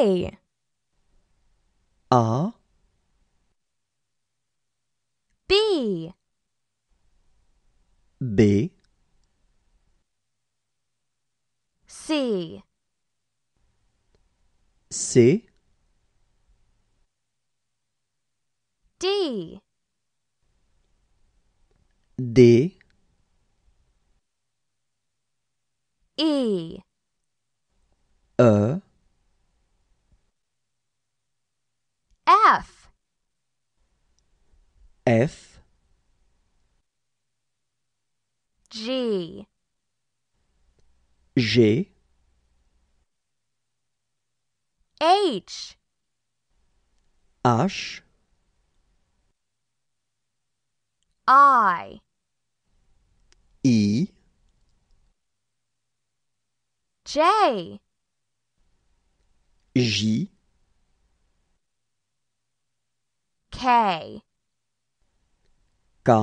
A R B B C C D D E E F G G H H I E J J K Ska.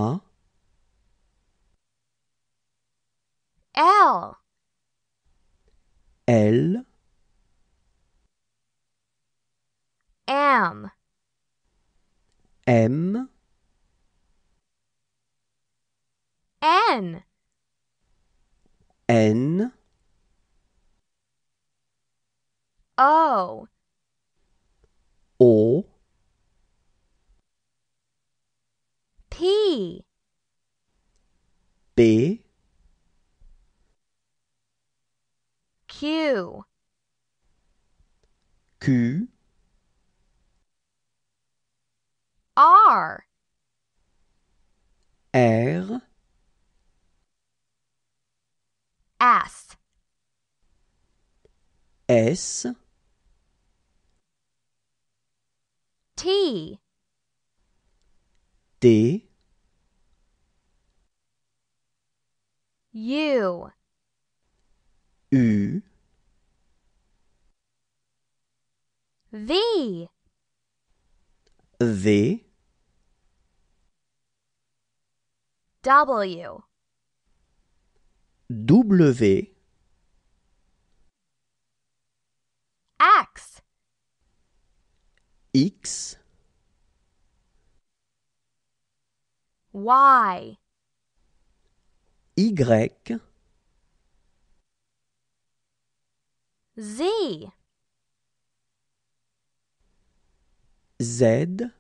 B. Q. Q. R. R. S. S. T. D. U U V V W W X X Y Y Z Z